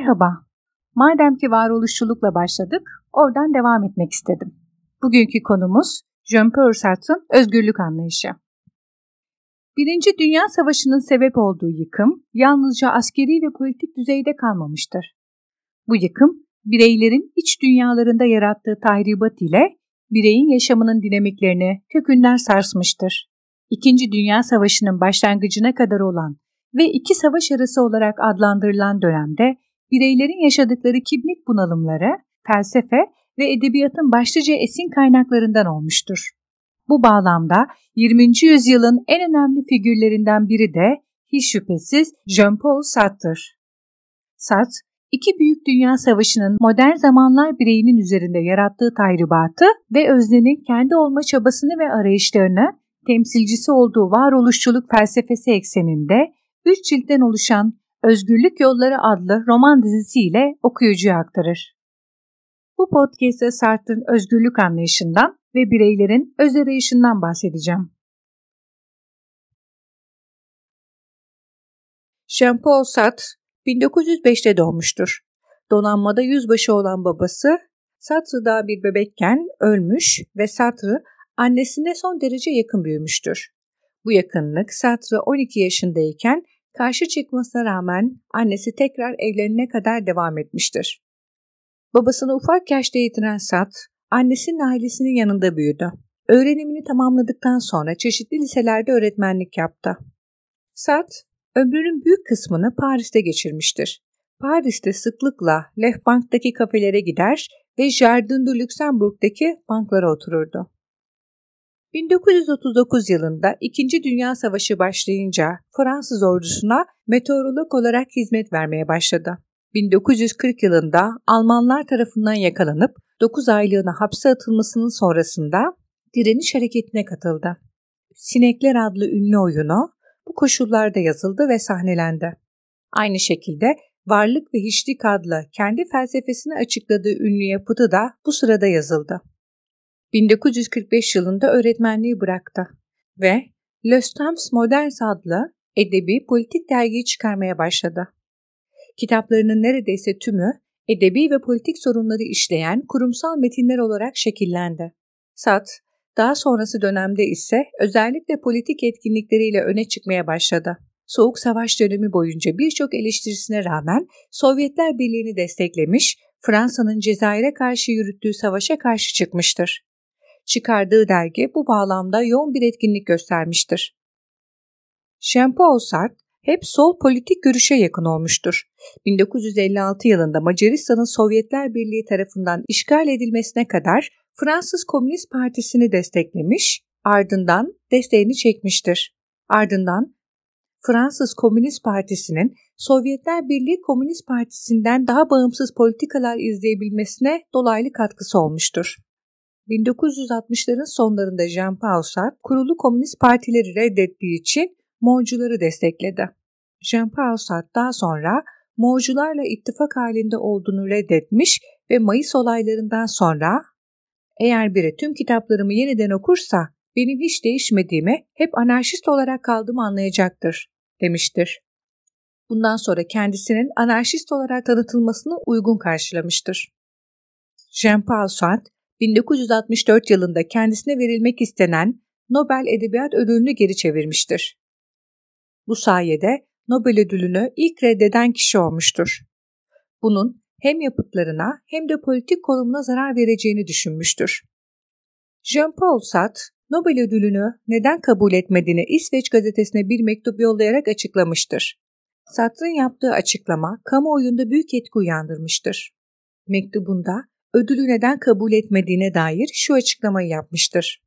Merhaba. Madem ki varoluşçulukla başladık, oradan devam etmek istedim. Bugünkü konumuz Jean-Paul Sartre'ın özgürlük anlayışı. Birinci Dünya Savaşı'nın sebep olduğu yıkım yalnızca askeri ve politik düzeyde kalmamıştır. Bu yıkım, bireylerin iç dünyalarında yarattığı tahribat ile bireyin yaşamının dinamiklerini kökünden sarsmıştır. İkinci Dünya Savaşı'nın başlangıcına kadar olan ve iki savaş arası olarak adlandırılan dönemde bireylerin yaşadıkları kimlik bunalımları, felsefe ve edebiyatın başlıca esin kaynaklarından olmuştur. Bu bağlamda 20. yüzyılın en önemli figürlerinden biri de hiç şüphesiz Jean-Paul Sartre'dır. Sartre, iki büyük dünya savaşının modern zamanlar bireyinin üzerinde yarattığı tahribatı ve öznenin kendi olma çabasını ve arayışlarını temsilcisi olduğu varoluşçuluk felsefesi ekseninde üç ciltten oluşan Özgürlük Yolları adlı roman dizisiyle okuyucuya aktarır. Bu podcast'te Sartre'ın özgürlük anlayışından ve bireylerin öz arayışından bahsedeceğim. Jean-Paul Sartre 1905'te doğmuştur. Donanmada yüzbaşı olan babası Sartre daha bir bebekken ölmüş ve Sartre annesine son derece yakın büyümüştür. Bu yakınlık Sartre 12 yaşındayken karşı çıkmasına rağmen annesi tekrar evlenene kadar devam etmiştir. Babasını ufak yaşta yitiren Sat, annesinin ailesinin yanında büyüdü. Öğrenimini tamamladıktan sonra çeşitli liselerde öğretmenlik yaptı. Sat, ömrünün büyük kısmını Paris'te geçirmiştir. Paris'te sıklıkla Lefbank'taki kafelere gider ve Jardin de Luxembourg'daki banklara otururdu. 1939 yılında İkinci Dünya Savaşı başlayınca Fransız ordusuna meteorolog olarak hizmet vermeye başladı. 1940 yılında Almanlar tarafından yakalanıp 9 aylığına hapse atılmasının sonrasında direniş hareketine katıldı. Sinekler adlı ünlü oyunu bu koşullarda yazıldı ve sahnelendi. Aynı şekilde Varlık ve Hiçlik adlı kendi felsefesini açıkladığı ünlü yapıtı da bu sırada yazıldı. 1945 yılında öğretmenliği bıraktı ve Les Temps Modernes adlı edebi politik dergiyi çıkarmaya başladı. Kitaplarının neredeyse tümü edebi ve politik sorunları işleyen kurumsal metinler olarak şekillendi. Sat, daha sonrası dönemde ise özellikle politik etkinlikleriyle öne çıkmaya başladı. Soğuk Savaş dönemi boyunca birçok eleştirisine rağmen Sovyetler Birliği'ni desteklemiş, Fransa'nın Cezayir'e karşı yürüttüğü savaşa karşı çıkmıştır çıkardığı dergi bu bağlamda yoğun bir etkinlik göstermiştir. jean Sart hep sol politik görüşe yakın olmuştur. 1956 yılında Macaristan'ın Sovyetler Birliği tarafından işgal edilmesine kadar Fransız Komünist Partisi'ni desteklemiş, ardından desteğini çekmiştir. Ardından Fransız Komünist Partisi'nin Sovyetler Birliği Komünist Partisi'nden daha bağımsız politikalar izleyebilmesine dolaylı katkısı olmuştur. 1960'ların sonlarında Jean Paul Sartre kurulu komünist partileri reddettiği için Moğolcuları destekledi. Jean Paul Sartre daha sonra Moğolcularla ittifak halinde olduğunu reddetmiş ve Mayıs olaylarından sonra eğer biri tüm kitaplarımı yeniden okursa benim hiç değişmediğimi, hep anarşist olarak kaldığımı anlayacaktır, demiştir. Bundan sonra kendisinin anarşist olarak tanıtılmasını uygun karşılamıştır. Jean-Paul Sartre, 1964 yılında kendisine verilmek istenen Nobel Edebiyat Ödülünü geri çevirmiştir. Bu sayede Nobel ödülünü ilk reddeden kişi olmuştur. Bunun hem yapıtlarına hem de politik konumuna zarar vereceğini düşünmüştür. Jean-Paul Sartre, Nobel ödülünü neden kabul etmediğini İsveç gazetesine bir mektup yollayarak açıklamıştır. Sartre'ın yaptığı açıklama kamuoyunda büyük etki uyandırmıştır. Mektubunda ödülü neden kabul etmediğine dair şu açıklamayı yapmıştır.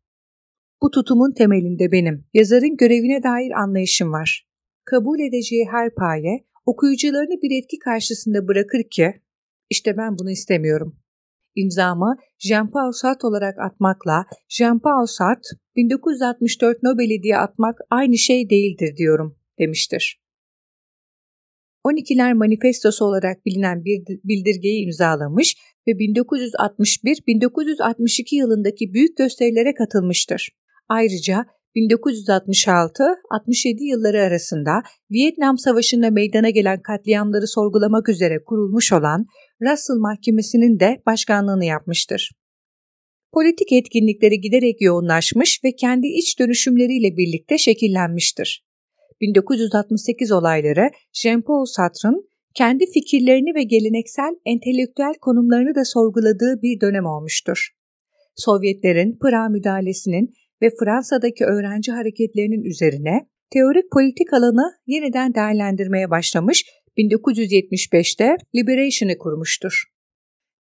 Bu tutumun temelinde benim, yazarın görevine dair anlayışım var. Kabul edeceği her paye, okuyucularını bir etki karşısında bırakır ki, işte ben bunu istemiyorum. İmzamı Jean-Paul Sartre olarak atmakla Jean-Paul Sartre 1964 Nobel'i diye atmak aynı şey değildir diyorum demiştir. 12'ler manifestosu olarak bilinen bir bildirgeyi imzalamış ve 1961-1962 yılındaki büyük gösterilere katılmıştır. Ayrıca 1966-67 yılları arasında Vietnam Savaşı'nda meydana gelen katliamları sorgulamak üzere kurulmuş olan Russell Mahkemesi'nin de başkanlığını yapmıştır. Politik etkinlikleri giderek yoğunlaşmış ve kendi iç dönüşümleriyle birlikte şekillenmiştir. 1968 olayları Jean-Paul Sartre'ın kendi fikirlerini ve geleneksel entelektüel konumlarını da sorguladığı bir dönem olmuştur. Sovyetlerin Pıra müdahalesinin ve Fransa'daki öğrenci hareketlerinin üzerine teorik politik alanı yeniden değerlendirmeye başlamış 1975'te Liberation'ı kurmuştur.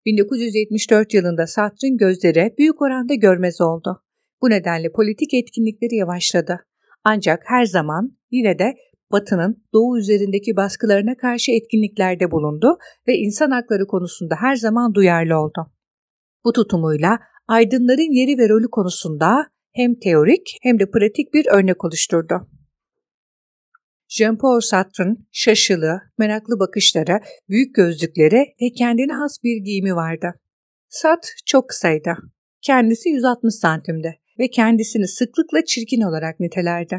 1974 yılında Sartre'ın gözleri büyük oranda görmez oldu. Bu nedenle politik etkinlikleri yavaşladı. Ancak her zaman yine de Batı'nın Doğu üzerindeki baskılarına karşı etkinliklerde bulundu ve insan hakları konusunda her zaman duyarlı oldu. Bu tutumuyla aydınların yeri ve rolü konusunda hem teorik hem de pratik bir örnek oluşturdu. Jean-Paul Sartre'ın şaşılı, meraklı bakışları, büyük gözlükleri ve kendine has bir giyimi vardı. Sat çok kısaydı. Kendisi 160 santimdi ve kendisini sıklıkla çirkin olarak nitelerdi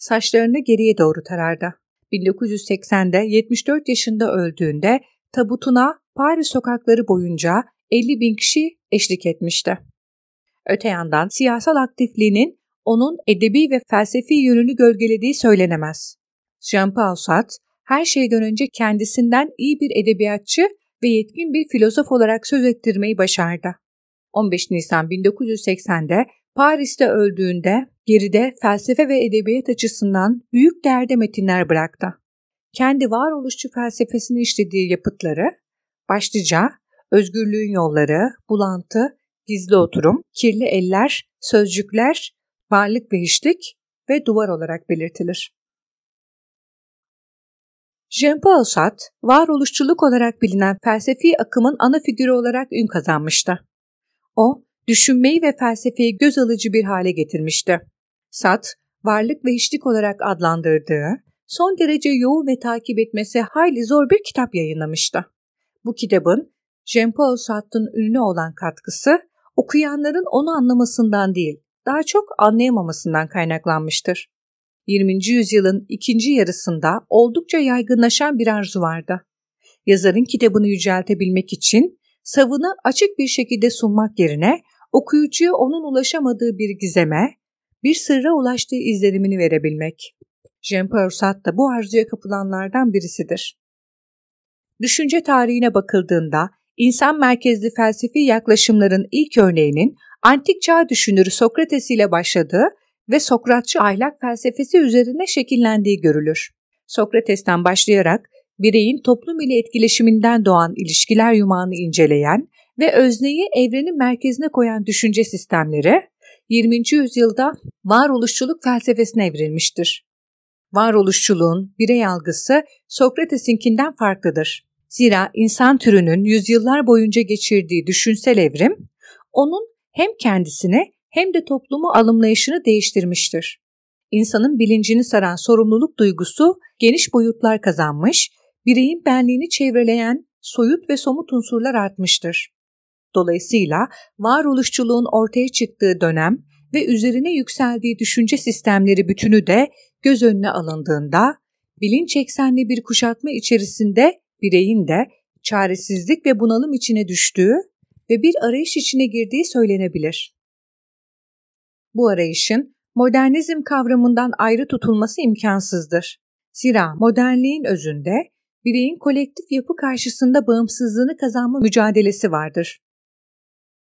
saçlarını geriye doğru tarardı. 1980'de 74 yaşında öldüğünde tabutuna Paris sokakları boyunca 50 bin kişi eşlik etmişti. Öte yandan siyasal aktifliğinin onun edebi ve felsefi yönünü gölgelediği söylenemez. Jean-Paul Sartre her şeyden önce kendisinden iyi bir edebiyatçı ve yetkin bir filozof olarak söz ettirmeyi başardı. 15 Nisan 1980'de Paris'te öldüğünde geride felsefe ve edebiyat açısından büyük değerde metinler bıraktı. Kendi varoluşçu felsefesini işlediği yapıtları, başlıca Özgürlüğün Yolları, Bulantı, Gizli Oturum, Kirli Eller, Sözcükler, Varlık ve Hiçlik ve Duvar olarak belirtilir. Jean-Paul Sartre, varoluşçuluk olarak bilinen felsefi akımın ana figürü olarak ün kazanmıştı. O, düşünmeyi ve felsefeyi göz alıcı bir hale getirmişti sat, varlık ve hiçlik olarak adlandırdığı, son derece yoğun ve takip etmesi hayli zor bir kitap yayınlamıştı. Bu kitabın Jean-Paul Sartre'ın ünlü olan katkısı okuyanların onu anlamasından değil, daha çok anlayamamasından kaynaklanmıştır. 20. yüzyılın ikinci yarısında oldukça yaygınlaşan bir arzu vardı. Yazarın kitabını yüceltebilmek için savını açık bir şekilde sunmak yerine okuyucuya onun ulaşamadığı bir gizeme, bir sırra ulaştığı izlenimini verebilmek. Jean Peursat da bu arzuya kapılanlardan birisidir. Düşünce tarihine bakıldığında insan merkezli felsefi yaklaşımların ilk örneğinin antik çağ düşünürü Sokrates ile başladığı ve Sokratçı ahlak felsefesi üzerine şekillendiği görülür. Sokrates'ten başlayarak bireyin toplum ile etkileşiminden doğan ilişkiler yumağını inceleyen ve özneyi evrenin merkezine koyan düşünce sistemleri, 20. yüzyılda varoluşçuluk felsefesine evrilmiştir. Varoluşçuluğun birey algısı Sokrates'inkinden farklıdır. Zira insan türünün yüzyıllar boyunca geçirdiği düşünsel evrim, onun hem kendisini hem de toplumu alımlayışını değiştirmiştir. İnsanın bilincini saran sorumluluk duygusu geniş boyutlar kazanmış, bireyin benliğini çevreleyen soyut ve somut unsurlar artmıştır. Dolayısıyla varoluşçuluğun ortaya çıktığı dönem ve üzerine yükseldiği düşünce sistemleri bütünü de göz önüne alındığında bilinç eksenli bir kuşatma içerisinde bireyin de çaresizlik ve bunalım içine düştüğü ve bir arayış içine girdiği söylenebilir. Bu arayışın modernizm kavramından ayrı tutulması imkansızdır. Zira modernliğin özünde bireyin kolektif yapı karşısında bağımsızlığını kazanma mücadelesi vardır.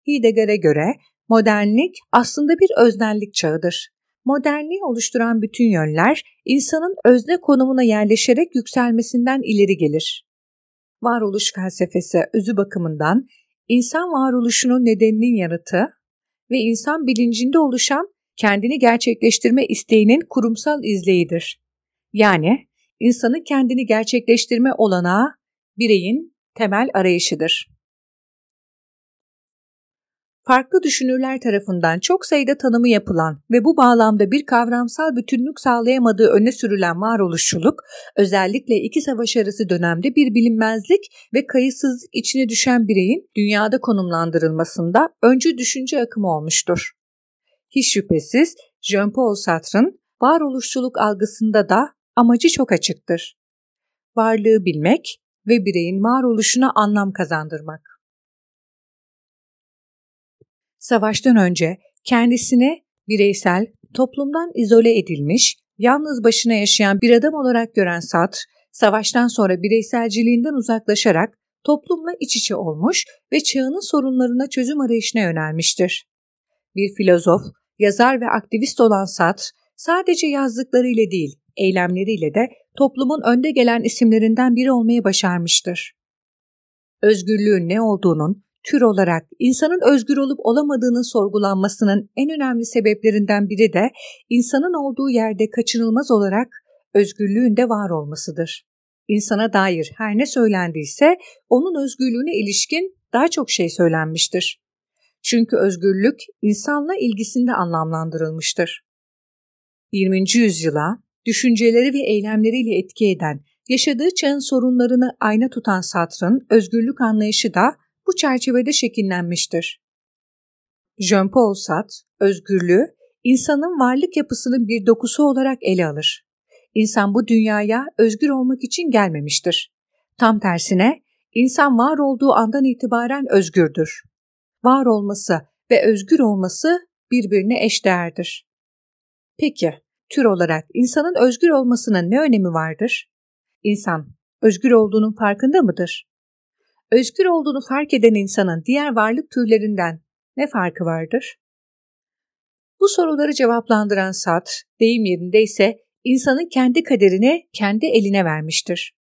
Heidegger'e göre modernlik aslında bir öznellik çağıdır. Modernliği oluşturan bütün yönler insanın özne konumuna yerleşerek yükselmesinden ileri gelir. Varoluş felsefesi özü bakımından insan varoluşunun nedeninin yanıtı ve insan bilincinde oluşan kendini gerçekleştirme isteğinin kurumsal izleyidir. Yani insanın kendini gerçekleştirme olanağı bireyin temel arayışıdır farklı düşünürler tarafından çok sayıda tanımı yapılan ve bu bağlamda bir kavramsal bütünlük sağlayamadığı öne sürülen varoluşçuluk, özellikle iki savaş arası dönemde bir bilinmezlik ve kayıtsız içine düşen bireyin dünyada konumlandırılmasında öncü düşünce akımı olmuştur. Hiç şüphesiz Jean-Paul Sartre'ın varoluşçuluk algısında da amacı çok açıktır. Varlığı bilmek ve bireyin varoluşuna anlam kazandırmak savaştan önce kendisini bireysel, toplumdan izole edilmiş, yalnız başına yaşayan bir adam olarak gören Sartre, savaştan sonra bireyselciliğinden uzaklaşarak toplumla iç içe olmuş ve çağının sorunlarına çözüm arayışına yönelmiştir. Bir filozof, yazar ve aktivist olan Sartre, sadece yazdıklarıyla değil, eylemleriyle de toplumun önde gelen isimlerinden biri olmayı başarmıştır. Özgürlüğün ne olduğunun, tür olarak insanın özgür olup olamadığının sorgulanmasının en önemli sebeplerinden biri de insanın olduğu yerde kaçınılmaz olarak özgürlüğün de var olmasıdır. İnsana dair her ne söylendiyse onun özgürlüğüne ilişkin daha çok şey söylenmiştir. Çünkü özgürlük insanla ilgisinde anlamlandırılmıştır. 20. yüzyıla düşünceleri ve eylemleriyle etki eden, yaşadığı çağın sorunlarını ayna tutan Satr'ın özgürlük anlayışı da bu çerçevede şekillenmiştir. Jean-Paul Sartre, özgürlüğü insanın varlık yapısının bir dokusu olarak ele alır. İnsan bu dünyaya özgür olmak için gelmemiştir. Tam tersine insan var olduğu andan itibaren özgürdür. Var olması ve özgür olması birbirine eşdeğerdir. Peki, tür olarak insanın özgür olmasına ne önemi vardır? İnsan özgür olduğunun farkında mıdır? özgür olduğunu fark eden insanın diğer varlık türlerinden ne farkı vardır? Bu soruları cevaplandıran Sat, deyim yerinde ise insanın kendi kaderini kendi eline vermiştir.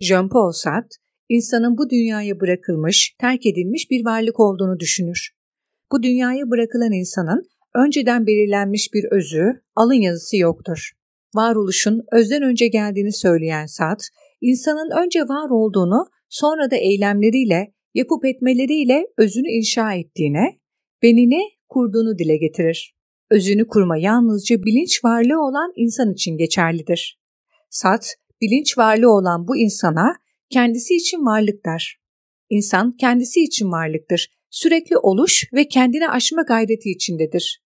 Jean-Paul Sartre, insanın bu dünyaya bırakılmış, terk edilmiş bir varlık olduğunu düşünür. Bu dünyaya bırakılan insanın önceden belirlenmiş bir özü, alın yazısı yoktur. Varoluşun özden önce geldiğini söyleyen Sartre, insanın önce var olduğunu, sonra da eylemleriyle, yapıp etmeleriyle özünü inşa ettiğine, benini kurduğunu dile getirir. Özünü kurma yalnızca bilinç varlığı olan insan için geçerlidir. Sat, bilinç varlığı olan bu insana kendisi için varlık der. İnsan kendisi için varlıktır. Sürekli oluş ve kendini aşma gayreti içindedir.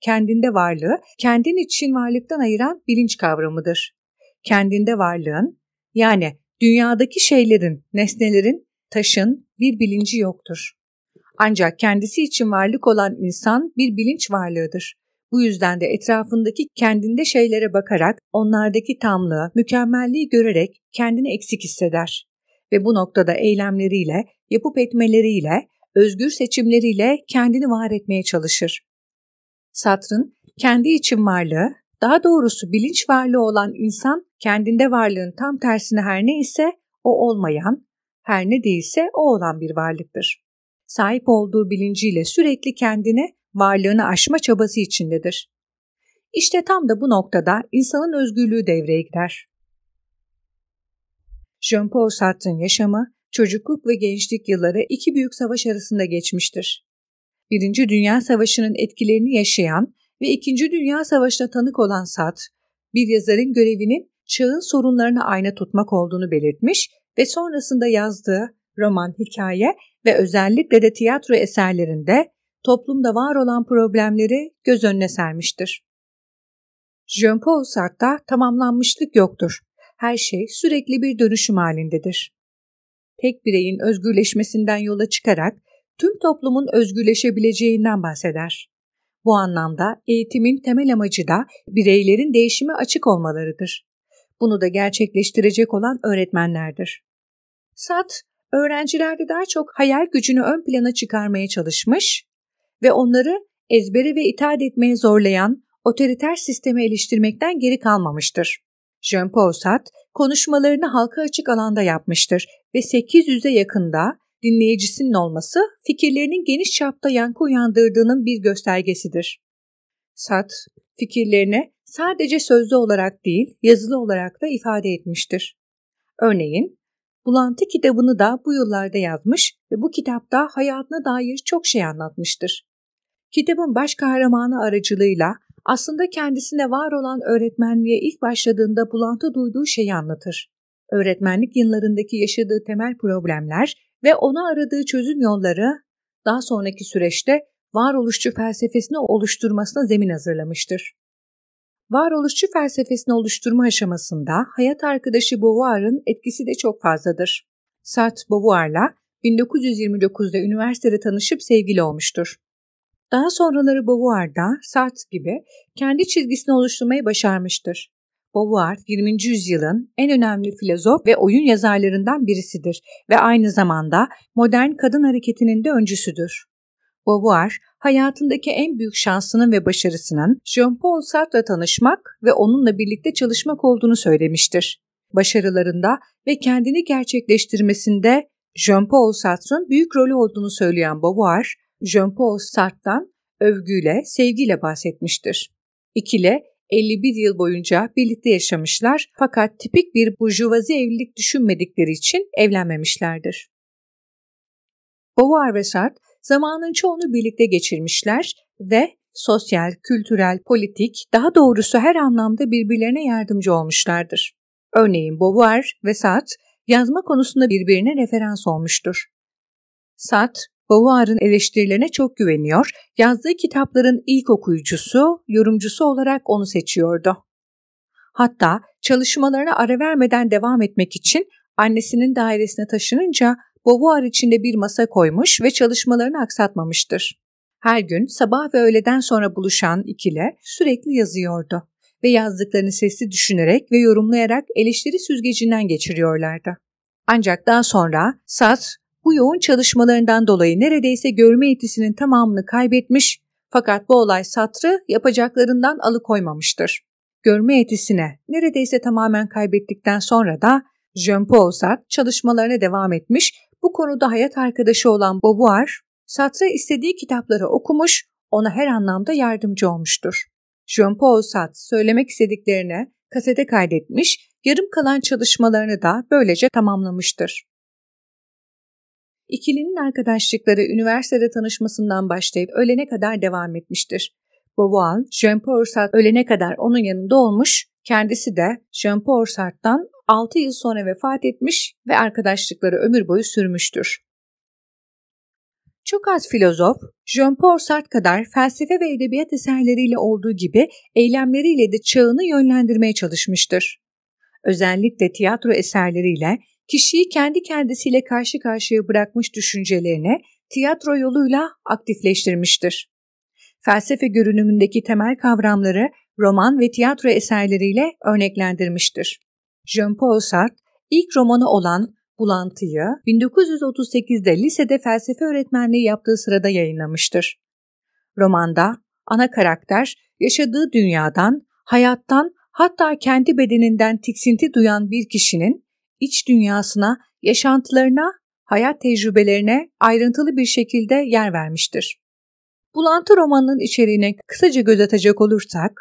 Kendinde varlığı, kendin için varlıktan ayıran bilinç kavramıdır kendinde varlığın yani dünyadaki şeylerin, nesnelerin, taşın bir bilinci yoktur. Ancak kendisi için varlık olan insan bir bilinç varlığıdır. Bu yüzden de etrafındaki kendinde şeylere bakarak onlardaki tamlığı, mükemmelliği görerek kendini eksik hisseder. Ve bu noktada eylemleriyle, yapıp etmeleriyle, özgür seçimleriyle kendini var etmeye çalışır. Satrın kendi için varlığı, daha doğrusu bilinç varlığı olan insan kendinde varlığın tam tersine her ne ise o olmayan, her ne değilse o olan bir varlıktır. Sahip olduğu bilinciyle sürekli kendini varlığını aşma çabası içindedir. İşte tam da bu noktada insanın özgürlüğü devreye girer. Jean-Paul Sartre'ın yaşamı, çocukluk ve gençlik yılları iki büyük savaş arasında geçmiştir. Birinci Dünya Savaşı'nın etkilerini yaşayan ve İkinci Dünya Savaşı'na tanık olan Sartre, bir yazarın görevinin çağın sorunlarını ayna tutmak olduğunu belirtmiş ve sonrasında yazdığı roman, hikaye ve özellikle de tiyatro eserlerinde toplumda var olan problemleri göz önüne sermiştir. Jean-Paul Sartre'da tamamlanmışlık yoktur. Her şey sürekli bir dönüşüm halindedir. Tek bireyin özgürleşmesinden yola çıkarak tüm toplumun özgürleşebileceğinden bahseder. Bu anlamda eğitimin temel amacı da bireylerin değişime açık olmalarıdır. Bunu da gerçekleştirecek olan öğretmenlerdir. Sat, öğrencilerde daha çok hayal gücünü ön plana çıkarmaya çalışmış ve onları ezbere ve itaat etmeye zorlayan otoriter sistemi eleştirmekten geri kalmamıştır. Jean-Paul Sartre konuşmalarını halka açık alanda yapmıştır ve 800'e yakında dinleyicisinin olması fikirlerinin geniş çapta yankı uyandırdığının bir göstergesidir. Sartre, fikirlerini sadece sözlü olarak değil, yazılı olarak da ifade etmiştir. Örneğin, Bulantı kitabını da bu yıllarda yazmış ve bu kitapta hayatına dair çok şey anlatmıştır. Kitabın baş kahramanı aracılığıyla aslında kendisine var olan öğretmenliğe ilk başladığında bulantı duyduğu şeyi anlatır. Öğretmenlik yıllarındaki yaşadığı temel problemler ve ona aradığı çözüm yolları daha sonraki süreçte varoluşçu felsefesini oluşturmasına zemin hazırlamıştır. Varoluşçu felsefesini oluşturma aşamasında hayat arkadaşı Beauvoir'ın etkisi de çok fazladır. Sartre Beauvoir'la 1929'da üniversitede tanışıp sevgili olmuştur. Daha sonraları Beauvoir'da Sartre gibi kendi çizgisini oluşturmayı başarmıştır. Beauvoir 20. yüzyılın en önemli filozof ve oyun yazarlarından birisidir ve aynı zamanda modern kadın hareketinin de öncüsüdür. Beauvoir, hayatındaki en büyük şansının ve başarısının Jean-Paul Sartre'la tanışmak ve onunla birlikte çalışmak olduğunu söylemiştir. Başarılarında ve kendini gerçekleştirmesinde Jean-Paul Sartre'ın büyük rolü olduğunu söyleyen Beauvoir, Jean-Paul Sartre'dan övgüyle, sevgiyle bahsetmiştir. İkili 51 yıl boyunca birlikte yaşamışlar fakat tipik bir burjuvazi evlilik düşünmedikleri için evlenmemişlerdir. Beauvoir ve Sartre Zamanın çoğunu birlikte geçirmişler ve sosyal, kültürel, politik, daha doğrusu her anlamda birbirlerine yardımcı olmuşlardır. Örneğin Beauvoir ve Sartre yazma konusunda birbirine referans olmuştur. Sartre, Beauvoir'ın eleştirilerine çok güveniyor, yazdığı kitapların ilk okuyucusu, yorumcusu olarak onu seçiyordu. Hatta çalışmalarına ara vermeden devam etmek için annesinin dairesine taşınınca Beauvoir içinde bir masa koymuş ve çalışmalarını aksatmamıştır. Her gün sabah ve öğleden sonra buluşan ikile sürekli yazıyordu ve yazdıklarını sesli düşünerek ve yorumlayarak eleştiri süzgecinden geçiriyorlardı. Ancak daha sonra Sat bu yoğun çalışmalarından dolayı neredeyse görme yetisinin tamamını kaybetmiş fakat bu olay Satr'ı yapacaklarından alıkoymamıştır. Görme yetisine neredeyse tamamen kaybettikten sonra da Jean-Paul Sartre çalışmalarına devam etmiş bu konuda hayat arkadaşı olan Beauvoir, Sartre istediği kitapları okumuş, ona her anlamda yardımcı olmuştur. Jean-Paul Sartre söylemek istediklerine kasete kaydetmiş, yarım kalan çalışmalarını da böylece tamamlamıştır. İkilinin arkadaşlıkları üniversitede tanışmasından başlayıp ölene kadar devam etmiştir. Beauvoir, Jean-Paul Sartre ölene kadar onun yanında olmuş, kendisi de Jean-Paul Sartre'dan 6 yıl sonra vefat etmiş ve arkadaşlıkları ömür boyu sürmüştür. Çok az filozof, Jean-Paul Sartre kadar felsefe ve edebiyat eserleriyle olduğu gibi eylemleriyle de çağını yönlendirmeye çalışmıştır. Özellikle tiyatro eserleriyle kişiyi kendi kendisiyle karşı karşıya bırakmış düşüncelerini tiyatro yoluyla aktifleştirmiştir. Felsefe görünümündeki temel kavramları roman ve tiyatro eserleriyle örneklendirmiştir. Jean-Paul Sartre ilk romanı olan Bulantıyı 1938'de lisede felsefe öğretmenliği yaptığı sırada yayınlamıştır. Romanda ana karakter yaşadığı dünyadan, hayattan hatta kendi bedeninden tiksinti duyan bir kişinin iç dünyasına, yaşantılarına, hayat tecrübelerine ayrıntılı bir şekilde yer vermiştir. Bulantı romanının içeriğine kısaca göz atacak olursak,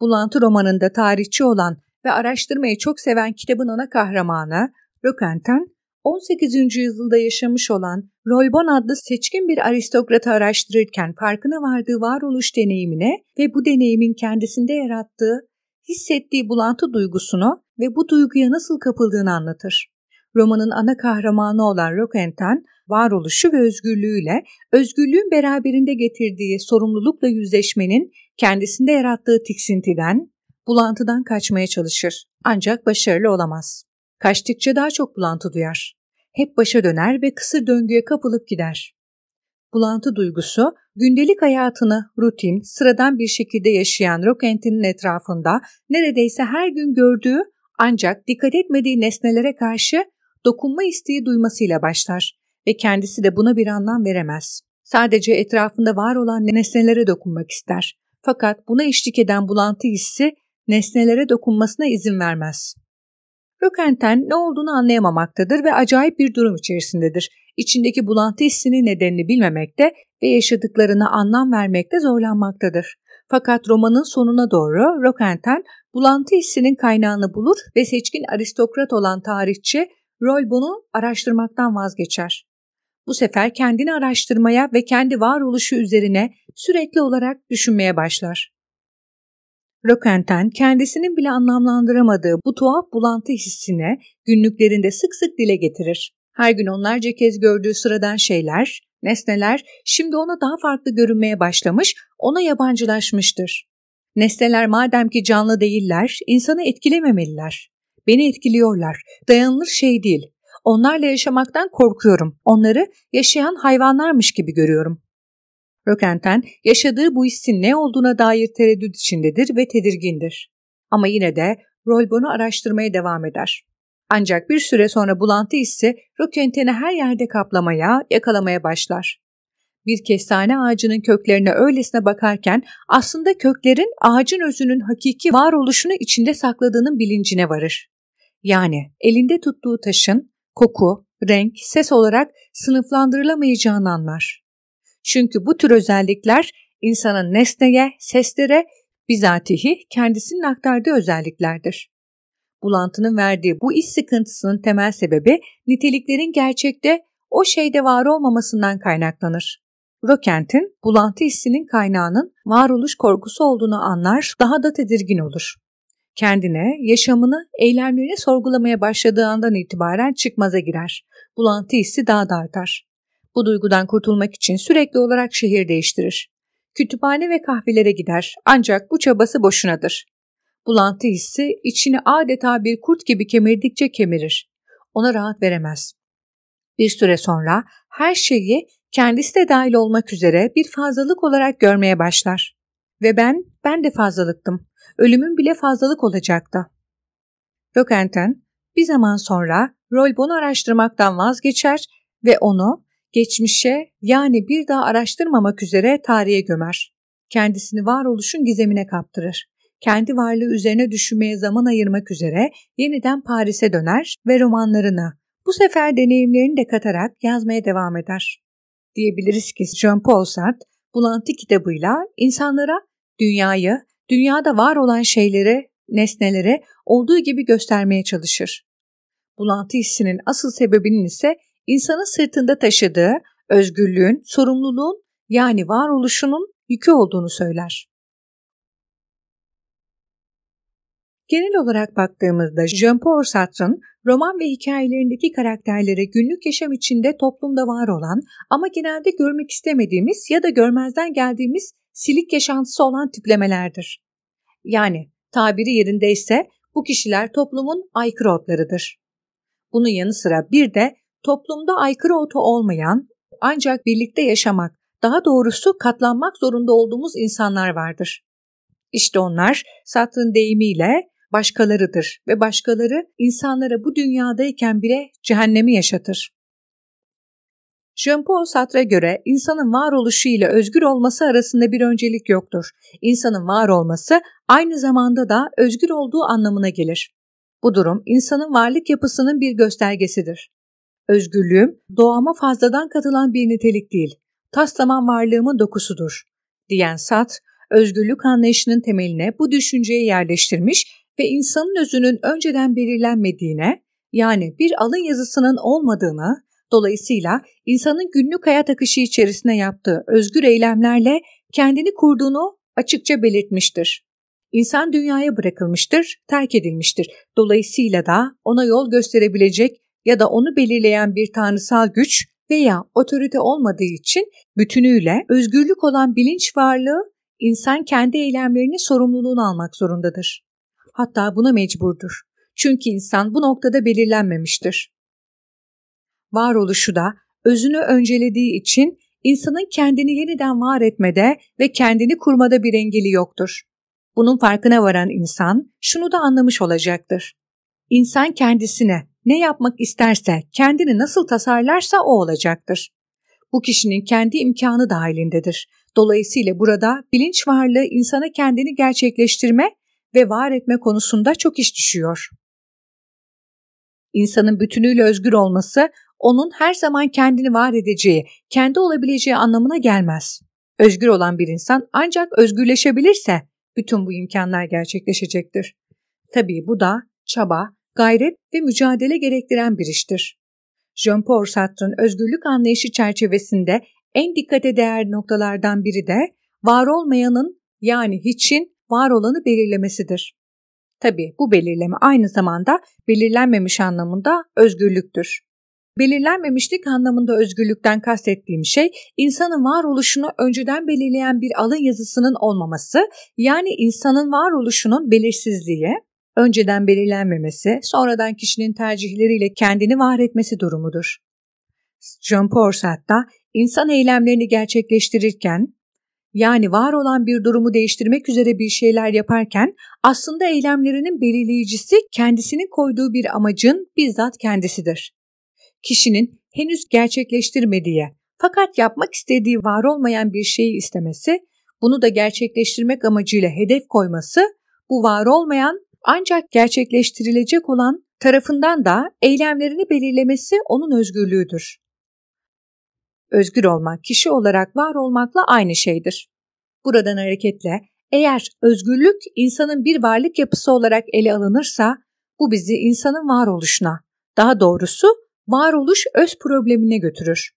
Bulantı romanında tarihçi olan ve araştırmayı çok seven kitabın ana kahramanı Rökenten, 18. yüzyılda yaşamış olan Rolbon adlı seçkin bir aristokratı araştırırken farkına vardığı varoluş deneyimine ve bu deneyimin kendisinde yarattığı, hissettiği bulantı duygusunu ve bu duyguya nasıl kapıldığını anlatır. Romanın ana kahramanı olan Rökenten, varoluşu ve özgürlüğüyle, özgürlüğün beraberinde getirdiği sorumlulukla yüzleşmenin kendisinde yarattığı tiksintiden, Bulantıdan kaçmaya çalışır ancak başarılı olamaz. Kaçtıkça daha çok bulantı duyar. Hep başa döner ve kısır döngüye kapılıp gider. Bulantı duygusu gündelik hayatını rutin, sıradan bir şekilde yaşayan Rokent'in etrafında neredeyse her gün gördüğü ancak dikkat etmediği nesnelere karşı dokunma isteği duymasıyla başlar ve kendisi de buna bir anlam veremez. Sadece etrafında var olan nesnelere dokunmak ister. Fakat buna eşlik eden bulantı hissi nesnelere dokunmasına izin vermez. Rökenten ne olduğunu anlayamamaktadır ve acayip bir durum içerisindedir. İçindeki bulantı hissinin nedenini bilmemekte ve yaşadıklarına anlam vermekte zorlanmaktadır. Fakat romanın sonuna doğru Rökenten bulantı hissinin kaynağını bulur ve seçkin aristokrat olan tarihçi Roy araştırmaktan vazgeçer. Bu sefer kendini araştırmaya ve kendi varoluşu üzerine sürekli olarak düşünmeye başlar. Rökenten kendisinin bile anlamlandıramadığı bu tuhaf bulantı hissine günlüklerinde sık sık dile getirir. Her gün onlarca kez gördüğü sıradan şeyler, nesneler şimdi ona daha farklı görünmeye başlamış, ona yabancılaşmıştır. Nesneler madem ki canlı değiller, insanı etkilememeliler. Beni etkiliyorlar, dayanılır şey değil. Onlarla yaşamaktan korkuyorum, onları yaşayan hayvanlarmış gibi görüyorum. Rökenten yaşadığı bu hissin ne olduğuna dair tereddüt içindedir ve tedirgindir. Ama yine de Rolbon'u araştırmaya devam eder. Ancak bir süre sonra bulantı hissi Rökenten'i her yerde kaplamaya, yakalamaya başlar. Bir kestane ağacının köklerine öylesine bakarken aslında köklerin ağacın özünün hakiki varoluşunu içinde sakladığının bilincine varır. Yani elinde tuttuğu taşın koku, renk, ses olarak sınıflandırılamayacağını anlar. Çünkü bu tür özellikler insanın nesneye, seslere, bizatihi kendisinin aktardığı özelliklerdir. Bulantının verdiği bu iş sıkıntısının temel sebebi niteliklerin gerçekte o şeyde var olmamasından kaynaklanır. Rokent'in bulantı hissinin kaynağının varoluş korkusu olduğunu anlar, daha da tedirgin olur. Kendine, yaşamını, eylemlerini sorgulamaya başladığı andan itibaren çıkmaza girer. Bulantı hissi daha da artar. Bu duygudan kurtulmak için sürekli olarak şehir değiştirir. Kütüphane ve kahvelere gider ancak bu çabası boşunadır. Bulantı hissi içini adeta bir kurt gibi kemirdikçe kemirir. Ona rahat veremez. Bir süre sonra her şeyi kendisi de dahil olmak üzere bir fazlalık olarak görmeye başlar. Ve ben, ben de fazlalıktım. Ölümüm bile fazlalık olacaktı. Rökenten bir zaman sonra Rolbon'u araştırmaktan vazgeçer ve onu geçmişe yani bir daha araştırmamak üzere tarihe gömer. Kendisini varoluşun gizemine kaptırır. Kendi varlığı üzerine düşünmeye zaman ayırmak üzere yeniden Paris'e döner ve romanlarına, bu sefer deneyimlerini de katarak yazmaya devam eder. Diyebiliriz ki Jean-Paul Sartre, Bulantı kitabıyla insanlara dünyayı, dünyada var olan şeylere, nesnelere olduğu gibi göstermeye çalışır. Bulantı hissinin asıl sebebinin ise insanın sırtında taşıdığı özgürlüğün, sorumluluğun yani varoluşunun yükü olduğunu söyler. Genel olarak baktığımızda Jean-Paul Sartre'ın roman ve hikayelerindeki karakterlere günlük yaşam içinde toplumda var olan ama genelde görmek istemediğimiz ya da görmezden geldiğimiz silik yaşantısı olan tiplemelerdir. Yani tabiri yerindeyse bu kişiler toplumun aykırı otlarıdır. Bunun yanı sıra bir de toplumda aykırı otu olmayan ancak birlikte yaşamak, daha doğrusu katlanmak zorunda olduğumuz insanlar vardır. İşte onlar Sattın deyimiyle başkalarıdır ve başkaları insanlara bu dünyadayken bile cehennemi yaşatır. Jean-Paul Sartre'a göre insanın varoluşu ile özgür olması arasında bir öncelik yoktur. İnsanın var olması aynı zamanda da özgür olduğu anlamına gelir. Bu durum insanın varlık yapısının bir göstergesidir. Özgürlüğüm doğama fazladan katılan bir nitelik değil, taslaman varlığımın dokusudur, diyen Sat, özgürlük anlayışının temeline bu düşünceyi yerleştirmiş ve insanın özünün önceden belirlenmediğine, yani bir alın yazısının olmadığını, dolayısıyla insanın günlük hayat akışı içerisine yaptığı özgür eylemlerle kendini kurduğunu açıkça belirtmiştir. İnsan dünyaya bırakılmıştır, terk edilmiştir. Dolayısıyla da ona yol gösterebilecek ya da onu belirleyen bir tanrısal güç veya otorite olmadığı için bütünüyle özgürlük olan bilinç varlığı insan kendi eylemlerini sorumluluğunu almak zorundadır. Hatta buna mecburdur. Çünkü insan bu noktada belirlenmemiştir. Varoluşu da özünü öncelediği için insanın kendini yeniden var etmede ve kendini kurmada bir engeli yoktur. Bunun farkına varan insan şunu da anlamış olacaktır. İnsan kendisine, ne yapmak isterse, kendini nasıl tasarlarsa o olacaktır. Bu kişinin kendi imkanı dahilindedir. Dolayısıyla burada bilinç varlığı insana kendini gerçekleştirme ve var etme konusunda çok iş düşüyor. İnsanın bütünüyle özgür olması onun her zaman kendini var edeceği, kendi olabileceği anlamına gelmez. Özgür olan bir insan ancak özgürleşebilirse bütün bu imkanlar gerçekleşecektir. Tabii bu da çaba, gayret ve mücadele gerektiren bir iştir. Jean-Paul Sartre'ın özgürlük anlayışı çerçevesinde en dikkate değer noktalardan biri de var olmayanın yani hiçin var olanı belirlemesidir. Tabi bu belirleme aynı zamanda belirlenmemiş anlamında özgürlüktür. Belirlenmemişlik anlamında özgürlükten kastettiğim şey insanın varoluşunu önceden belirleyen bir alın yazısının olmaması yani insanın varoluşunun belirsizliğe, önceden belirlenmemesi, sonradan kişinin tercihleriyle kendini var etmesi durumudur. John Peirce hatta insan eylemlerini gerçekleştirirken, yani var olan bir durumu değiştirmek üzere bir şeyler yaparken aslında eylemlerinin belirleyicisi kendisinin koyduğu bir amacın bizzat kendisidir. Kişinin henüz gerçekleştirmediği fakat yapmak istediği var olmayan bir şeyi istemesi, bunu da gerçekleştirmek amacıyla hedef koyması bu var olmayan ancak gerçekleştirilecek olan tarafından da eylemlerini belirlemesi onun özgürlüğüdür. Özgür olmak kişi olarak var olmakla aynı şeydir. Buradan hareketle eğer özgürlük insanın bir varlık yapısı olarak ele alınırsa bu bizi insanın varoluşuna, daha doğrusu varoluş öz problemine götürür.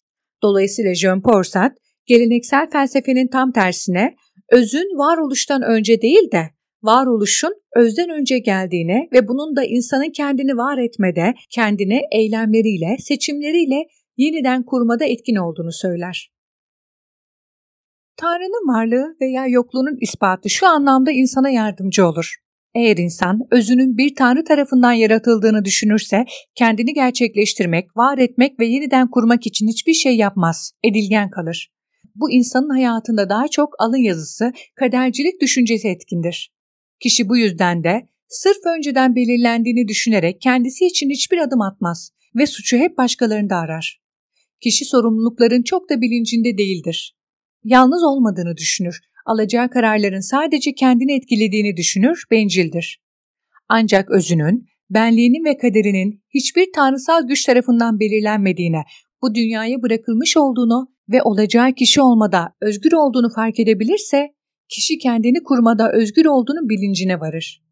Dolayısıyla Jean Porsat, geleneksel felsefenin tam tersine özün varoluştan önce değil de varoluşun özden önce geldiğine ve bunun da insanın kendini var etmede, kendini eylemleriyle, seçimleriyle yeniden kurmada etkin olduğunu söyler. Tanrı'nın varlığı veya yokluğunun ispatı şu anlamda insana yardımcı olur. Eğer insan özünün bir tanrı tarafından yaratıldığını düşünürse kendini gerçekleştirmek, var etmek ve yeniden kurmak için hiçbir şey yapmaz, edilgen kalır. Bu insanın hayatında daha çok alın yazısı, kadercilik düşüncesi etkindir. Kişi bu yüzden de sırf önceden belirlendiğini düşünerek kendisi için hiçbir adım atmaz ve suçu hep başkalarında arar. Kişi sorumlulukların çok da bilincinde değildir. Yalnız olmadığını düşünür, alacağı kararların sadece kendini etkilediğini düşünür, bencildir. Ancak özünün, benliğinin ve kaderinin hiçbir tanrısal güç tarafından belirlenmediğine, bu dünyaya bırakılmış olduğunu ve olacağı kişi olmada özgür olduğunu fark edebilirse kişi kendini kurmada özgür olduğunu bilincine varır.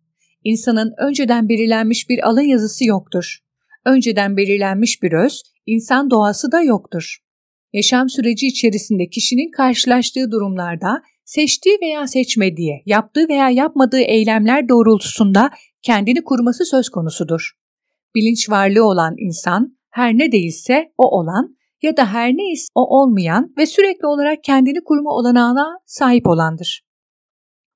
İnsanın önceden belirlenmiş bir alın yazısı yoktur. Önceden belirlenmiş bir öz, insan doğası da yoktur. Yaşam süreci içerisinde kişinin karşılaştığı durumlarda seçtiği veya seçmediği, yaptığı veya yapmadığı eylemler doğrultusunda kendini kurması söz konusudur. Bilinç varlığı olan insan, her ne değilse o olan ya da her neyse o olmayan ve sürekli olarak kendini kurma olanağına sahip olandır.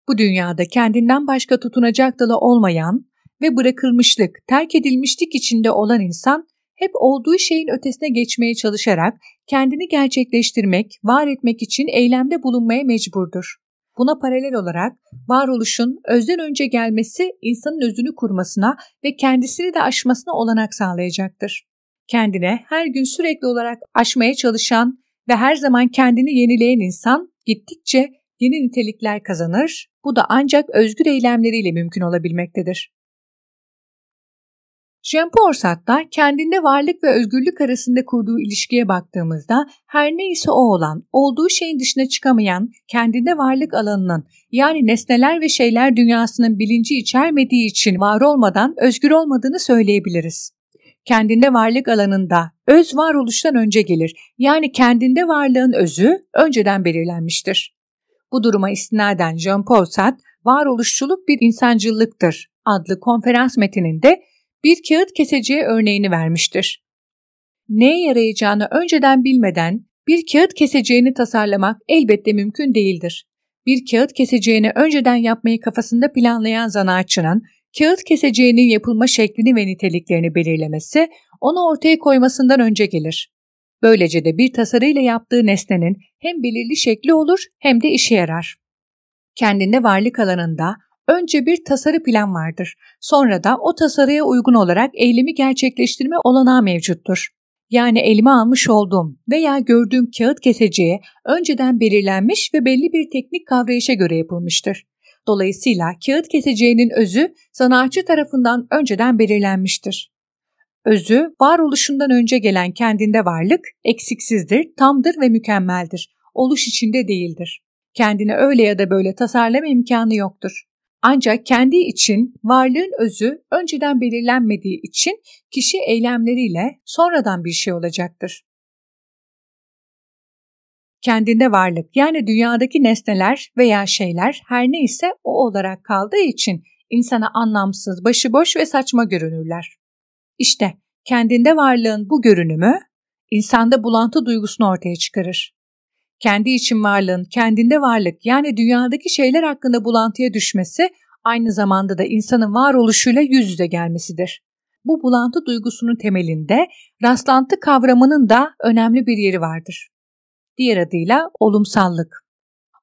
Bu dünyada kendinden başka tutunacak dalı olmayan ve bırakılmışlık, terk edilmişlik içinde olan insan hep olduğu şeyin ötesine geçmeye çalışarak kendini gerçekleştirmek, var etmek için eylemde bulunmaya mecburdur. Buna paralel olarak varoluşun özden önce gelmesi insanın özünü kurmasına ve kendisini de aşmasına olanak sağlayacaktır. Kendine her gün sürekli olarak aşmaya çalışan ve her zaman kendini yenileyen insan gittikçe yeni nitelikler kazanır, bu da ancak özgür eylemleriyle mümkün olabilmektedir. Jean-Paul kendinde varlık ve özgürlük arasında kurduğu ilişkiye baktığımızda her neyse o olan, olduğu şeyin dışına çıkamayan, kendinde varlık alanının yani nesneler ve şeyler dünyasının bilinci içermediği için var olmadan özgür olmadığını söyleyebiliriz. Kendinde varlık alanında öz varoluştan önce gelir yani kendinde varlığın özü önceden belirlenmiştir. Bu duruma istinaden John paul Sartre, varoluşçuluk bir insancılıktır" adlı konferans metininde bir kağıt keseceği örneğini vermiştir. Neye yarayacağını önceden bilmeden bir kağıt keseceğini tasarlamak elbette mümkün değildir. Bir kağıt keseceğini önceden yapmayı kafasında planlayan zanaatçının kağıt keseceğinin yapılma şeklini ve niteliklerini belirlemesi onu ortaya koymasından önce gelir. Böylece de bir tasarıyla yaptığı nesnenin hem belirli şekli olur hem de işe yarar. Kendinde varlık alanında önce bir tasarı plan vardır. Sonra da o tasarıya uygun olarak eylemi gerçekleştirme olanağı mevcuttur. Yani elime almış olduğum veya gördüğüm kağıt keseceği önceden belirlenmiş ve belli bir teknik kavrayışa göre yapılmıştır. Dolayısıyla kağıt keseceğinin özü zanaatçı tarafından önceden belirlenmiştir özü, varoluşundan önce gelen kendinde varlık, eksiksizdir, tamdır ve mükemmeldir. Oluş içinde değildir. Kendine öyle ya da böyle tasarlama imkanı yoktur. Ancak kendi için varlığın özü önceden belirlenmediği için kişi eylemleriyle sonradan bir şey olacaktır. Kendinde varlık yani dünyadaki nesneler veya şeyler her neyse o olarak kaldığı için insana anlamsız, başıboş ve saçma görünürler. İşte kendinde varlığın bu görünümü insanda bulantı duygusunu ortaya çıkarır. Kendi için varlığın kendinde varlık yani dünyadaki şeyler hakkında bulantıya düşmesi aynı zamanda da insanın varoluşuyla yüz yüze gelmesidir. Bu bulantı duygusunun temelinde rastlantı kavramının da önemli bir yeri vardır. Diğer adıyla olumsallık.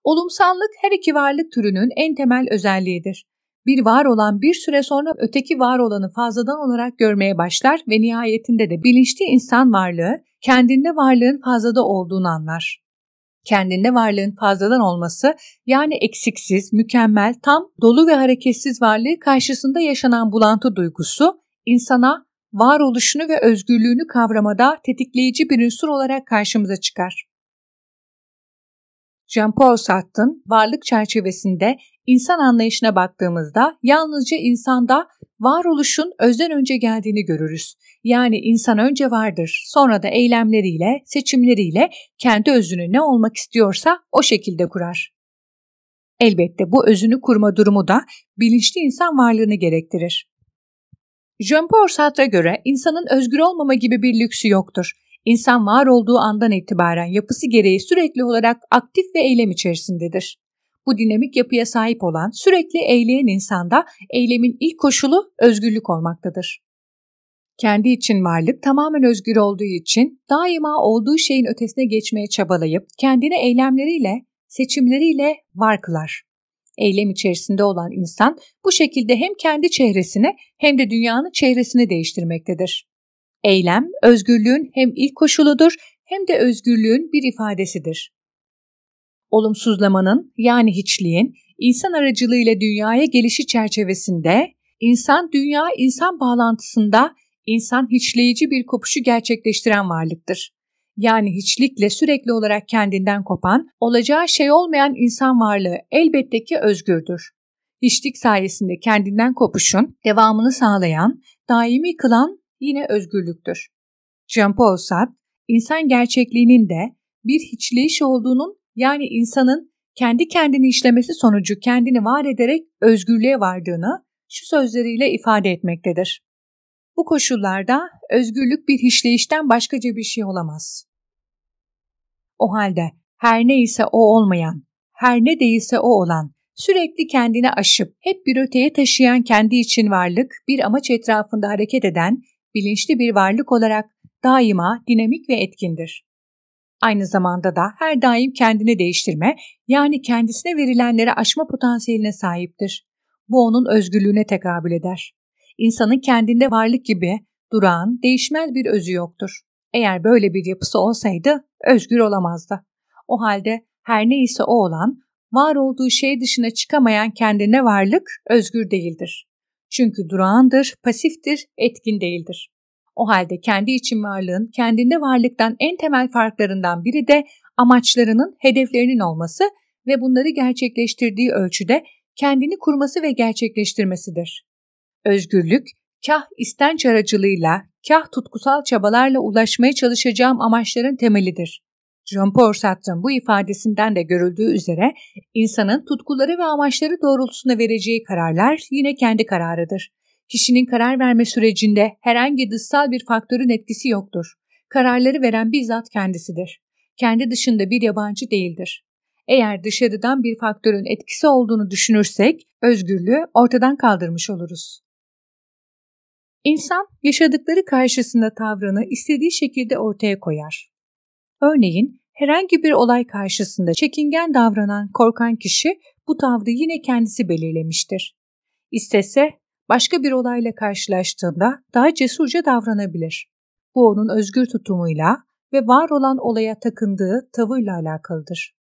Olumsallık her iki varlık türünün en temel özelliğidir. Bir var olan bir süre sonra öteki var olanı fazladan olarak görmeye başlar ve nihayetinde de bilinçli insan varlığı kendinde varlığın fazlada olduğunu anlar. Kendinde varlığın fazladan olması yani eksiksiz, mükemmel, tam, dolu ve hareketsiz varlığı karşısında yaşanan bulantı duygusu insana varoluşunu ve özgürlüğünü kavramada tetikleyici bir unsur olarak karşımıza çıkar. Jean-Paul Sartre'ın varlık çerçevesinde İnsan anlayışına baktığımızda yalnızca insanda varoluşun özden önce geldiğini görürüz. Yani insan önce vardır, sonra da eylemleriyle, seçimleriyle kendi özünü ne olmak istiyorsa o şekilde kurar. Elbette bu özünü kurma durumu da bilinçli insan varlığını gerektirir. Jean-Paul Sartre'a göre insanın özgür olmama gibi bir lüksü yoktur. İnsan var olduğu andan itibaren yapısı gereği sürekli olarak aktif ve eylem içerisindedir bu dinamik yapıya sahip olan sürekli eyleyen insanda eylemin ilk koşulu özgürlük olmaktadır. Kendi için varlık tamamen özgür olduğu için daima olduğu şeyin ötesine geçmeye çabalayıp kendini eylemleriyle, seçimleriyle var Eylem içerisinde olan insan bu şekilde hem kendi çehresini hem de dünyanın çehresini değiştirmektedir. Eylem, özgürlüğün hem ilk koşuludur hem de özgürlüğün bir ifadesidir olumsuzlamanın yani hiçliğin insan aracılığıyla dünyaya gelişi çerçevesinde insan dünya insan bağlantısında insan hiçleyici bir kopuşu gerçekleştiren varlıktır. Yani hiçlikle sürekli olarak kendinden kopan, olacağı şey olmayan insan varlığı elbette ki özgürdür. Hiçlik sayesinde kendinden kopuşun devamını sağlayan, daimi kılan yine özgürlüktür. Jean-Paul Sartre, insan gerçekliğinin de bir hiçleyiş olduğunun yani insanın kendi kendini işlemesi sonucu kendini var ederek özgürlüğe vardığını şu sözleriyle ifade etmektedir. Bu koşullarda özgürlük bir işleyişten başkaca bir şey olamaz. O halde her ne ise o olmayan, her ne değilse o olan, sürekli kendini aşıp hep bir öteye taşıyan kendi için varlık, bir amaç etrafında hareket eden bilinçli bir varlık olarak daima dinamik ve etkindir. Aynı zamanda da her daim kendini değiştirme yani kendisine verilenleri aşma potansiyeline sahiptir. Bu onun özgürlüğüne tekabül eder. İnsanın kendinde varlık gibi durağan, değişmez bir özü yoktur. Eğer böyle bir yapısı olsaydı özgür olamazdı. O halde her neyse o olan, var olduğu şey dışına çıkamayan kendine varlık özgür değildir. Çünkü durağandır, pasiftir, etkin değildir. O halde kendi için varlığın kendinde varlıktan en temel farklarından biri de amaçlarının, hedeflerinin olması ve bunları gerçekleştirdiği ölçüde kendini kurması ve gerçekleştirmesidir. Özgürlük, kah istenç aracılığıyla, kah tutkusal çabalarla ulaşmaya çalışacağım amaçların temelidir. John paul bu ifadesinden de görüldüğü üzere insanın tutkuları ve amaçları doğrultusunda vereceği kararlar yine kendi kararıdır. Kişinin karar verme sürecinde herhangi dışsal bir faktörün etkisi yoktur. Kararları veren bizzat kendisidir. Kendi dışında bir yabancı değildir. Eğer dışarıdan bir faktörün etkisi olduğunu düşünürsek özgürlüğü ortadan kaldırmış oluruz. İnsan yaşadıkları karşısında tavrını istediği şekilde ortaya koyar. Örneğin herhangi bir olay karşısında çekingen davranan korkan kişi bu tavrı yine kendisi belirlemiştir. İstese başka bir olayla karşılaştığında daha cesurca davranabilir. Bu onun özgür tutumuyla ve var olan olaya takındığı tavırla alakalıdır.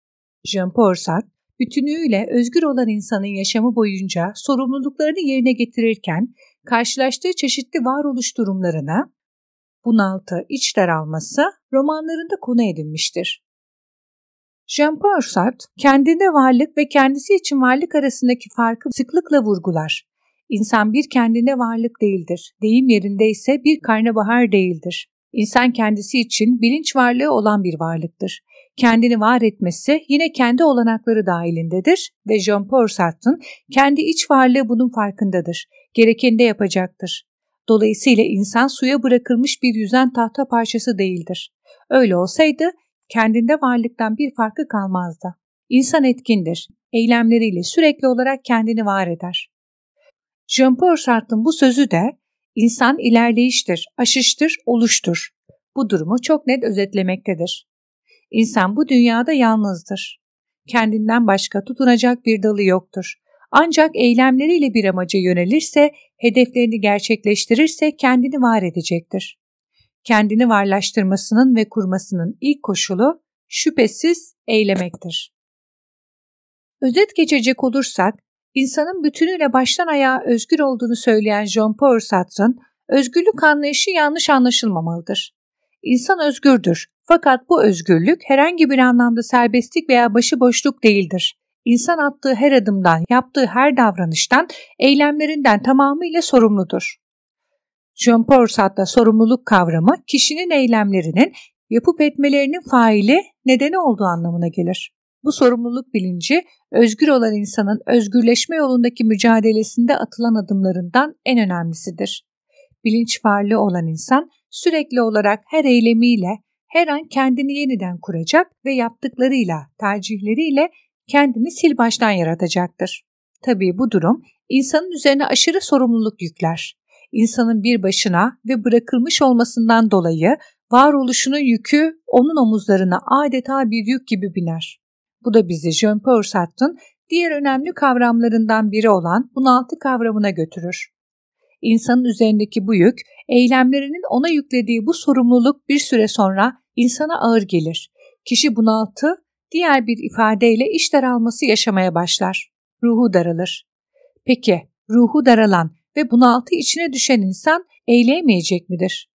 Jean Porsat, bütünüyle özgür olan insanın yaşamı boyunca sorumluluklarını yerine getirirken karşılaştığı çeşitli varoluş durumlarına bunaltı, iç daralması romanlarında konu edinmiştir. Jean Paul kendine varlık ve kendisi için varlık arasındaki farkı sıklıkla vurgular. İnsan bir kendine varlık değildir. Deyim yerinde ise bir karnabahar değildir. İnsan kendisi için bilinç varlığı olan bir varlıktır. Kendini var etmesi yine kendi olanakları dahilindedir ve Jean-Paul Sartre'ın kendi iç varlığı bunun farkındadır. Gerekeni de yapacaktır. Dolayısıyla insan suya bırakılmış bir yüzen tahta parçası değildir. Öyle olsaydı kendinde varlıktan bir farkı kalmazdı. İnsan etkindir. Eylemleriyle sürekli olarak kendini var eder. Jean-Paul Sartre'ın bu sözü de insan ilerleyiştir, aşıştır, oluştur. Bu durumu çok net özetlemektedir. İnsan bu dünyada yalnızdır. Kendinden başka tutunacak bir dalı yoktur. Ancak eylemleriyle bir amaca yönelirse, hedeflerini gerçekleştirirse kendini var edecektir. Kendini varlaştırmasının ve kurmasının ilk koşulu şüphesiz eylemektir. Özet geçecek olursak, İnsanın bütünüyle baştan ayağa özgür olduğunu söyleyen Jean-Paul Sartre'ın özgürlük anlayışı yanlış anlaşılmamalıdır. İnsan özgürdür fakat bu özgürlük herhangi bir anlamda serbestlik veya başıboşluk değildir. İnsan attığı her adımdan, yaptığı her davranıştan, eylemlerinden tamamıyla sorumludur. Jean-Paul Sartre'da sorumluluk kavramı kişinin eylemlerinin, yapıp etmelerinin faili, nedeni olduğu anlamına gelir. Bu sorumluluk bilinci özgür olan insanın özgürleşme yolundaki mücadelesinde atılan adımlarından en önemlisidir. Bilinç varlığı olan insan sürekli olarak her eylemiyle her an kendini yeniden kuracak ve yaptıklarıyla, tercihleriyle kendini sil baştan yaratacaktır. Tabii bu durum insanın üzerine aşırı sorumluluk yükler. İnsanın bir başına ve bırakılmış olmasından dolayı varoluşunun yükü onun omuzlarına adeta bir yük gibi biner. Bu da bizi Jean Paul diğer önemli kavramlarından biri olan bunaltı kavramına götürür. İnsanın üzerindeki bu yük, eylemlerinin ona yüklediği bu sorumluluk bir süre sonra insana ağır gelir. Kişi bunaltı, diğer bir ifadeyle iş daralması yaşamaya başlar. Ruhu daralır. Peki, ruhu daralan ve bunaltı içine düşen insan eyleyemeyecek midir?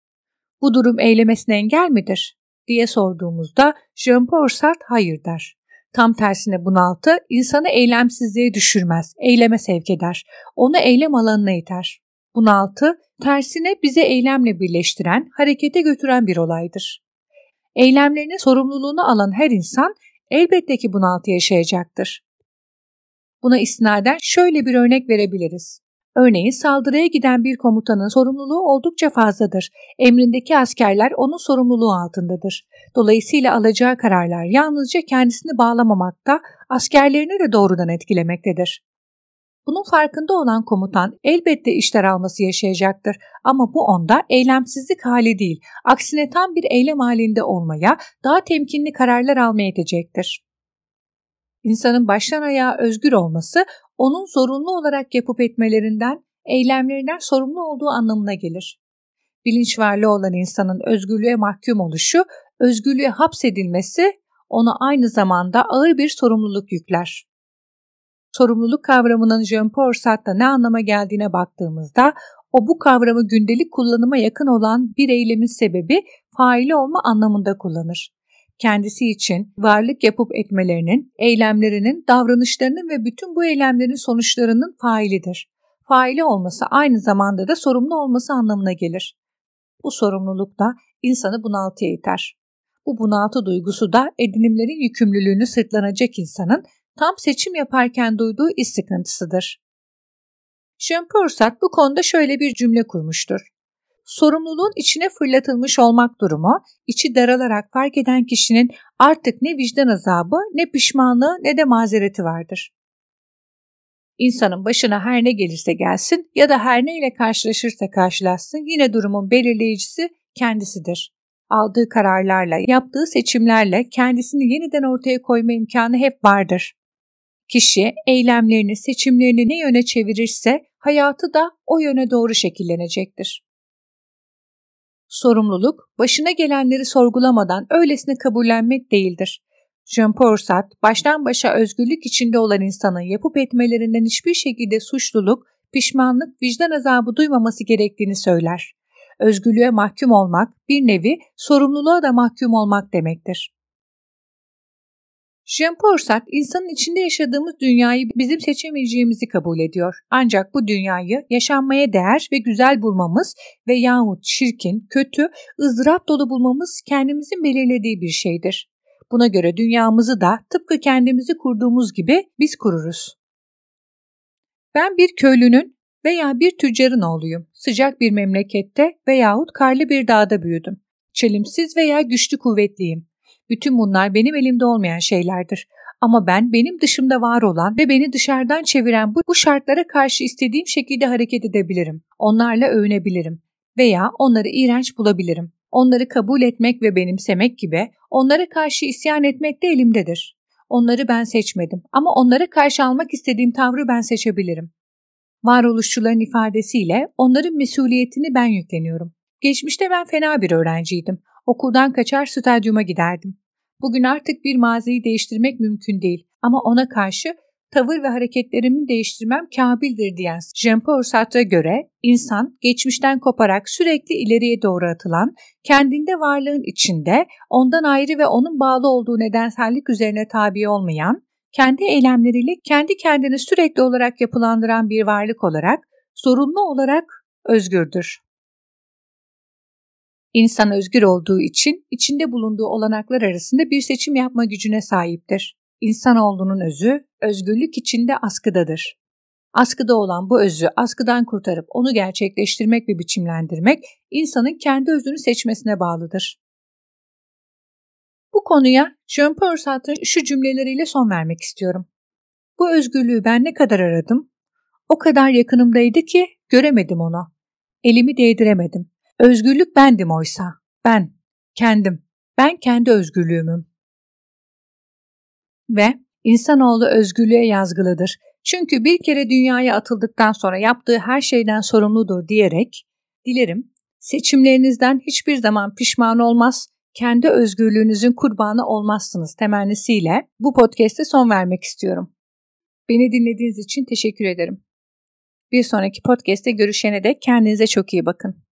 Bu durum eylemesine engel midir? diye sorduğumuzda Jean-Paul hayır der. Tam tersine bunaltı insanı eylemsizliğe düşürmez, eyleme sevk eder. Onu eylem alanına iter. Bunaltı tersine bize eylemle birleştiren, harekete götüren bir olaydır. Eylemlerinin sorumluluğunu alan her insan elbette ki bunaltı yaşayacaktır. Buna istinaden şöyle bir örnek verebiliriz. Örneğin saldırıya giden bir komutanın sorumluluğu oldukça fazladır. Emrindeki askerler onun sorumluluğu altındadır. Dolayısıyla alacağı kararlar yalnızca kendisini bağlamamakta, askerlerini de doğrudan etkilemektedir. Bunun farkında olan komutan elbette işler alması yaşayacaktır ama bu onda eylemsizlik hali değil, aksine tam bir eylem halinde olmaya, daha temkinli kararlar almaya yetecektir. İnsanın baştan ayağa özgür olması onun zorunlu olarak yapıp etmelerinden, eylemlerinden sorumlu olduğu anlamına gelir. Bilinç varlığı olan insanın özgürlüğe mahkum oluşu, özgürlüğe hapsedilmesi ona aynı zamanda ağır bir sorumluluk yükler. Sorumluluk kavramının Jean Paul Sartre'da ne anlama geldiğine baktığımızda o bu kavramı gündelik kullanıma yakın olan bir eylemin sebebi faili olma anlamında kullanır kendisi için varlık yapıp etmelerinin, eylemlerinin, davranışlarının ve bütün bu eylemlerin sonuçlarının failidir. Faili olması aynı zamanda da sorumlu olması anlamına gelir. Bu sorumluluk da insanı bunaltıya iter. Bu bunaltı duygusu da edinimlerin yükümlülüğünü sırtlanacak insanın tam seçim yaparken duyduğu iç sıkıntısıdır. Schumpersat bu konuda şöyle bir cümle kurmuştur sorumluluğun içine fırlatılmış olmak durumu, içi daralarak fark eden kişinin artık ne vicdan azabı, ne pişmanlığı, ne de mazereti vardır. İnsanın başına her ne gelirse gelsin ya da her ne ile karşılaşırsa karşılaşsın yine durumun belirleyicisi kendisidir. Aldığı kararlarla, yaptığı seçimlerle kendisini yeniden ortaya koyma imkanı hep vardır. Kişi eylemlerini, seçimlerini ne yöne çevirirse hayatı da o yöne doğru şekillenecektir sorumluluk, başına gelenleri sorgulamadan öylesine kabullenmek değildir. Jean Porsat, baştan başa özgürlük içinde olan insanın yapıp etmelerinden hiçbir şekilde suçluluk, pişmanlık, vicdan azabı duymaması gerektiğini söyler. Özgürlüğe mahkum olmak bir nevi sorumluluğa da mahkum olmak demektir. Jean insanın içinde yaşadığımız dünyayı bizim seçemeyeceğimizi kabul ediyor. Ancak bu dünyayı yaşanmaya değer ve güzel bulmamız ve yahut çirkin, kötü, ızdırap dolu bulmamız kendimizin belirlediği bir şeydir. Buna göre dünyamızı da tıpkı kendimizi kurduğumuz gibi biz kururuz. Ben bir köylünün veya bir tüccarın oğluyum. Sıcak bir memlekette veyahut karlı bir dağda büyüdüm. Çelimsiz veya güçlü kuvvetliyim. Bütün bunlar benim elimde olmayan şeylerdir. Ama ben benim dışımda var olan ve beni dışarıdan çeviren bu, bu şartlara karşı istediğim şekilde hareket edebilirim. Onlarla övünebilirim veya onları iğrenç bulabilirim. Onları kabul etmek ve benimsemek gibi onlara karşı isyan etmek de elimdedir. Onları ben seçmedim ama onlara karşı almak istediğim tavrı ben seçebilirim. Varoluşçuların ifadesiyle onların mesuliyetini ben yükleniyorum. Geçmişte ben fena bir öğrenciydim okuldan kaçar stadyuma giderdim. Bugün artık bir maziyi değiştirmek mümkün değil ama ona karşı tavır ve hareketlerimi değiştirmem kabildir diyen Jean-Paul Sartre'a göre insan geçmişten koparak sürekli ileriye doğru atılan, kendinde varlığın içinde ondan ayrı ve onun bağlı olduğu nedensellik üzerine tabi olmayan, kendi eylemleriyle kendi kendini sürekli olarak yapılandıran bir varlık olarak zorunlu olarak özgürdür. İnsan özgür olduğu için içinde bulunduğu olanaklar arasında bir seçim yapma gücüne sahiptir. İnsanoğlunun özü özgürlük içinde askıdadır. Askıda olan bu özü askıdan kurtarıp onu gerçekleştirmek ve biçimlendirmek insanın kendi özünü seçmesine bağlıdır. Bu konuya Jean-Paul Sartre'ın şu cümleleriyle son vermek istiyorum. Bu özgürlüğü ben ne kadar aradım? O kadar yakınımdaydı ki göremedim onu. Elimi değdiremedim. Özgürlük bendim oysa. Ben. Kendim. Ben kendi özgürlüğümüm. Ve insanoğlu özgürlüğe yazgılıdır. Çünkü bir kere dünyaya atıldıktan sonra yaptığı her şeyden sorumludur diyerek dilerim seçimlerinizden hiçbir zaman pişman olmaz, kendi özgürlüğünüzün kurbanı olmazsınız temennisiyle bu podcast'e son vermek istiyorum. Beni dinlediğiniz için teşekkür ederim. Bir sonraki podcast'te görüşene dek kendinize çok iyi bakın.